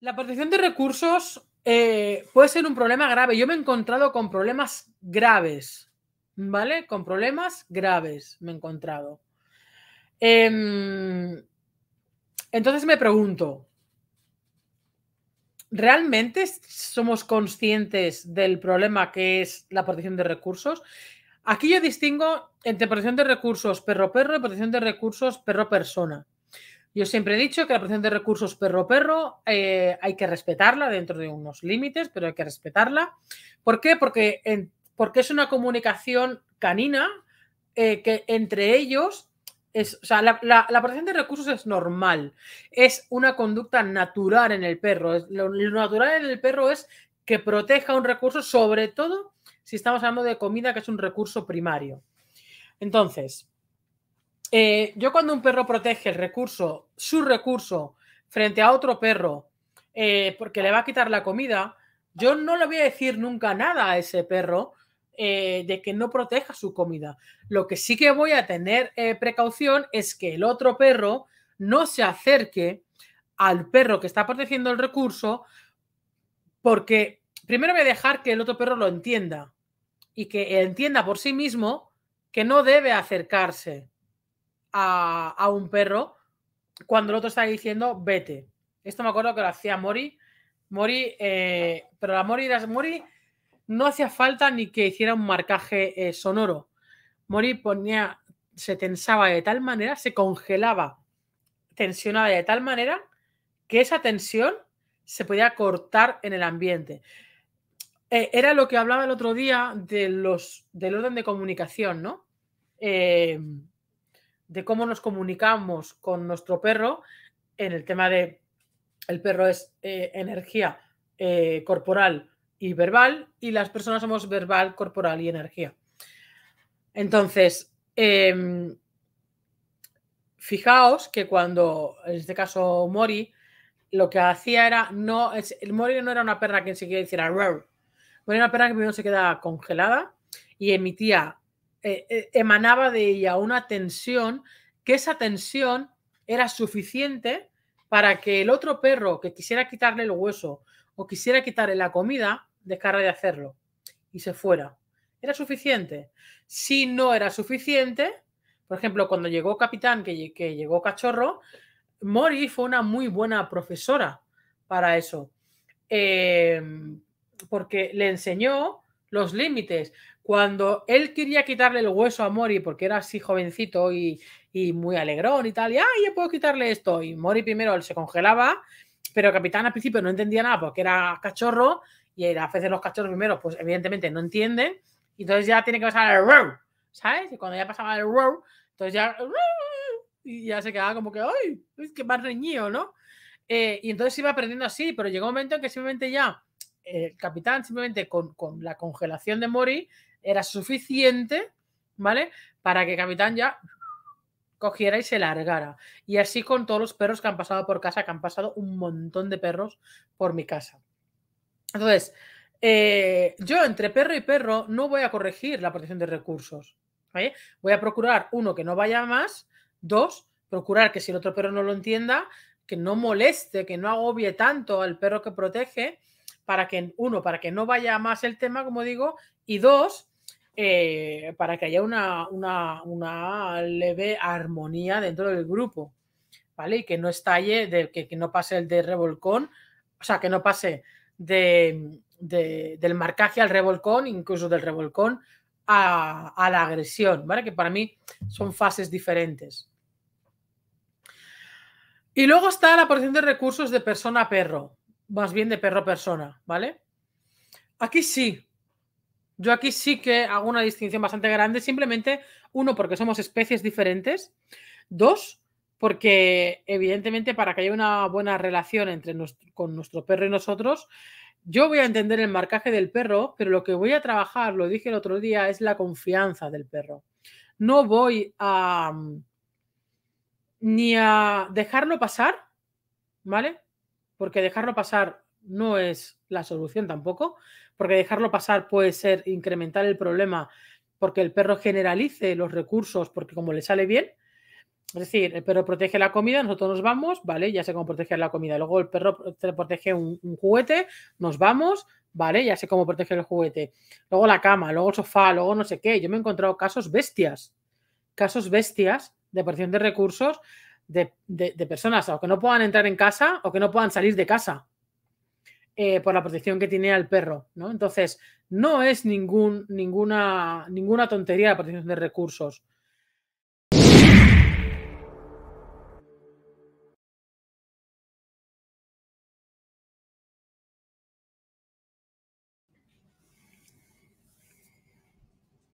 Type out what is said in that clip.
La protección de recursos eh, puede ser un problema grave. Yo me he encontrado con problemas graves, ¿vale? Con problemas graves me he encontrado. Em, entonces me pregunto, ¿realmente somos conscientes del problema que es la protección de recursos? Aquí yo distingo entre protección de recursos perro-perro y protección de recursos perro-persona. Yo siempre he dicho que la protección de recursos perro-perro eh, hay que respetarla dentro de unos límites, pero hay que respetarla. ¿Por qué? Porque, porque es una comunicación canina eh, que entre ellos es, o sea, la, la, protección de recursos es normal, es una conducta natural en el perro. lo, natural en el perro es que proteja un recurso, sobre todo si estamos hablando de comida, que es un recurso primario. Entonces, eh, yo cuando un perro protege el recurso, su recurso, frente a otro perro, eh, porque le va a quitar la comida, yo no le voy a decir nunca nada a ese perro eh, de que no proteja su comida. Lo que sí que voy a tener precaución es que el otro perro no se acerque al perro que está protegiendo el recurso, porque primero voy a dejar que el otro perro lo entienda y que entienda por sí mismo que no debe acercarse a, un perro cuando el otro está diciendo vete. Esto me acuerdo que lo hacía Mori. Mori, eh, pero la Mori, Mori no hacía falta ni que hiciera un marcaje eh, sonoro. Mori ponía, se tensaba de tal manera, se congelaba, tensionaba de tal manera que esa tensión se podía cortar en el ambiente. Eh, era lo que hablaba el otro día de los, del orden de comunicación, ¿no? de cómo nos comunicamos con nuestro perro en el tema de el perro es eh, energía eh, corporal y verbal y las personas somos verbal, corporal y energía. Entonces, em, fijaos que cuando, en este caso, Mori, lo que hacía era, no, el Mori no era una perra que enseguida hiciera, Mori era una perra que se quedaba congelada y emitía eh, eh, emanaba de ella una tensión, que esa tensión era suficiente para que el otro perro que quisiera quitarle el hueso o quisiera quitarle la comida, dejara de hacerlo y se fuera. Era suficiente. Si no era suficiente, por ejemplo, cuando llegó Capitán, que, llegó Cachorro, Mori fue una muy buena profesora para eso, em, porque le enseñó los límites. Cuando él quería quitarle el hueso a Mori porque era así jovencito y, muy alegrón y tal, y ¡ay, yo puedo quitarle esto! Y Mori primero se congelaba, pero Capitán al principio no entendía nada porque era cachorro y a veces los cachorros primero, pues evidentemente no entienden, y entonces ya tiene que pasar el row, ¿sabes? Y cuando ya pasaba el row, entonces ya, y ya se quedaba como que, ¡ay! Es que más reñido, ¿no? Eh, y entonces iba aprendiendo así, pero llegó un momento en que simplemente ya el capitán simplemente con, la congelación de Mori era suficiente, ¿vale? Para que el capitán ya cogiera y se largara. Y así con todos los perros que han pasado por casa, que han pasado un montón de perros por mi casa. Entonces, eh, yo entre perro y perro no voy a corregir la protección de recursos. Voy a procurar, uno, que no vaya más, dos, procurar que si el otro perro no lo entienda, que no moleste, que no agobie tanto al perro que protege, para que, uno, para que no vaya más el tema, como digo, y dos, eh, para que haya una, leve armonía dentro del grupo, ¿vale? Y que no estalle, que, no pase el de revolcón, o sea, que no pase de, del marcaje al revolcón, incluso del revolcón a, la agresión, ¿vale? Que para mí son fases diferentes. Y luego está la porción de recursos de persona perro más bien de perro persona, ¿vale? Aquí sí. Yo aquí sí que hago una distinción bastante grande, simplemente, uno, porque somos especies diferentes, dos, porque evidentemente para que haya una buena relación entre con nuestro perro y nosotros, yo voy a entender el marcaje del perro, pero lo que voy a trabajar, lo dije el otro día, es la confianza del perro. No voy a mm, ni a dejarlo pasar, ¿vale? porque dejarlo pasar no es la solución tampoco, porque dejarlo pasar puede ser incrementar el problema porque el perro generalice los recursos porque como le sale bien, es decir, el perro protege la comida, nosotros nos vamos, vale, ya sé cómo proteger la comida. Luego el perro protege un, juguete, nos vamos, vale, ya sé cómo proteger el juguete. Luego la cama, luego el sofá, luego no sé qué. Yo me he encontrado casos bestias, casos bestias de protección de recursos de, personas o que no puedan entrar en casa o que no puedan salir de casa eh, por la protección que tiene el perro, Entonces, no es ningún, ninguna, ninguna tontería la protección de recursos.